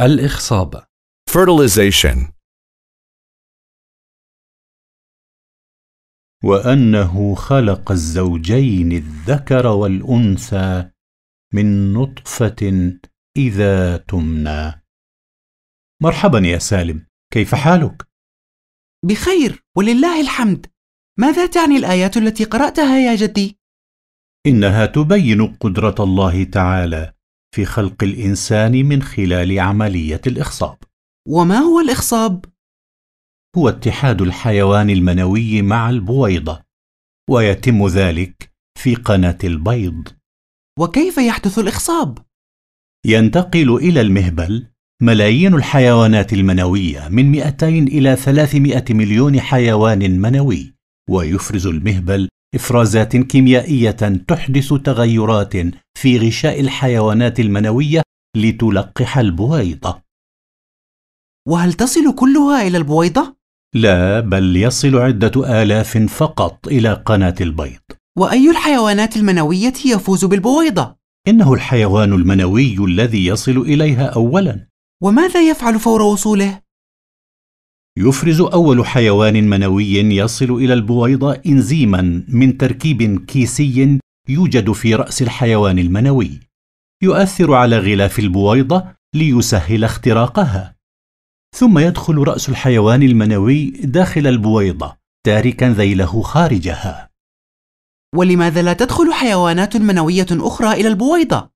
الإخصاب fertilization وأنه خلق الزوجين الذكر والأنثى من نطفة إذا تمنى مرحبا يا سالم كيف حالك؟ بخير ولله الحمد ماذا تعني الآيات التي قرأتها يا جدي؟ إنها تبين قدرة الله تعالى في خلق الإنسان من خلال عملية الإخصاب. وما هو الإخصاب؟ هو اتحاد الحيوان المنوي مع البويضة، ويتم ذلك في قناة البيض. وكيف يحدث الإخصاب؟ ينتقل إلى المهبل ملايين الحيوانات المنوية من 200 إلى 300 مليون حيوان منوي، ويفرز المهبل إفرازات كيميائية تحدث تغيرات في غشاء الحيوانات المنوية لتلقح البويضة. وهل تصل كلها إلى البويضة؟ لا، بل يصل عدة آلاف فقط إلى قناة البيض. وأي الحيوانات المنوية يفوز بالبويضة؟ إنه الحيوان المنوي الذي يصل إليها أولاً. وماذا يفعل فور وصوله؟ يفرز أول حيوان منوي يصل إلى البويضة إنزيما من تركيب كيسي يوجد في رأس الحيوان المنوي يؤثر على غلاف البويضة ليسهل اختراقها ثم يدخل رأس الحيوان المنوي داخل البويضة تاركا ذيله خارجها ولماذا لا تدخل حيوانات منوية أخرى إلى البويضة؟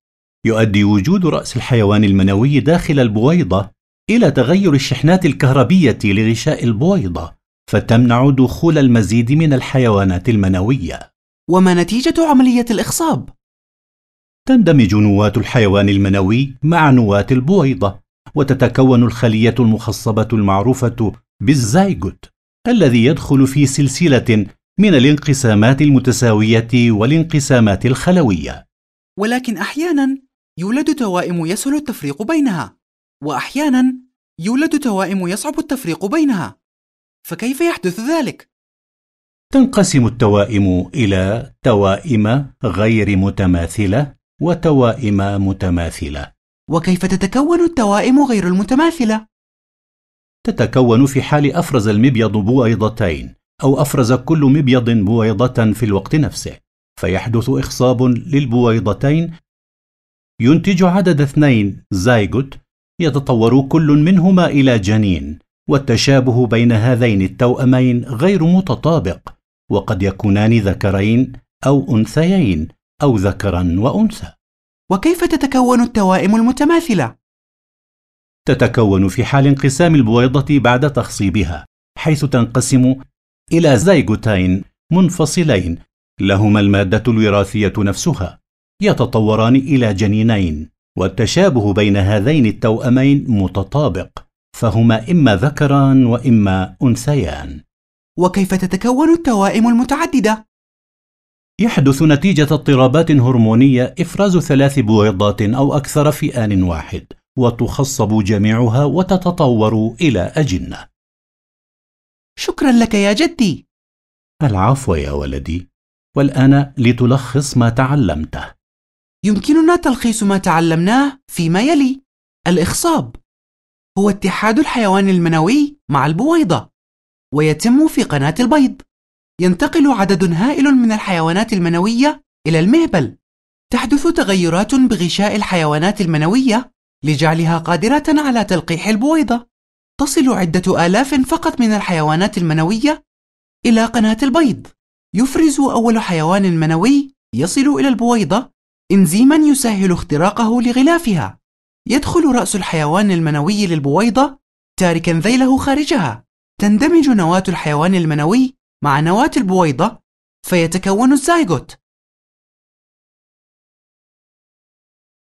يؤدي وجود رأس الحيوان المنوي داخل البويضة إلى تغير الشحنات الكهربية لغشاء البويضة فتمنع دخول المزيد من الحيوانات المنوية وما نتيجة عملية الإخصاب؟ تندمج نواة الحيوان المنوي مع نواة البويضة وتتكون الخلية المخصبة المعروفة بالزايجوت الذي يدخل في سلسلة من الانقسامات المتساوية والانقسامات الخلوية ولكن أحيانا يولد توائم يسهل التفريق بينها وأحيانا يولد توائم يصعب التفريق بينها فكيف يحدث ذلك؟ تنقسم التوائم إلى توائم غير متماثلة وتوائم متماثلة وكيف تتكون التوائم غير المتماثلة؟ تتكون في حال أفرز المبيض بويضتين أو أفرز كل مبيض بويضة في الوقت نفسه فيحدث إخصاب للبويضتين ينتج عدد اثنين زايجوت يتطور كل منهما الى جنين والتشابه بين هذين التوامين غير متطابق وقد يكونان ذكرين او انثيين او ذكرا وانثى وكيف تتكون التوائم المتماثله تتكون في حال انقسام البويضه بعد تخصيبها حيث تنقسم الى زيجوتين منفصلين لهما الماده الوراثيه نفسها يتطوران الى جنينين والتشابه بين هذين التوأمين متطابق فهما إما ذكران وإما أنثيان وكيف تتكون التوائم المتعددة؟ يحدث نتيجة اضطرابات هرمونية إفراز ثلاث بويضات أو أكثر في آن واحد وتخصب جميعها وتتطور إلى أجنة شكرا لك يا جدي العفو يا ولدي والآن لتلخص ما تعلمته يمكننا تلخيص ما تعلمناه فيما يلي الإخصاب هو اتحاد الحيوان المنوي مع البويضة ويتم في قناة البيض ينتقل عدد هائل من الحيوانات المنوية إلى المهبل تحدث تغيرات بغشاء الحيوانات المنوية لجعلها قادرة على تلقيح البويضة تصل عدة آلاف فقط من الحيوانات المنوية إلى قناة البيض يفرز أول حيوان منوي يصل إلى البويضة إنزيما يسهل اختراقه لغلافها يدخل رأس الحيوان المنوي للبويضة تاركا ذيله خارجها تندمج نواة الحيوان المنوي مع نواة البويضة فيتكون الزايغوت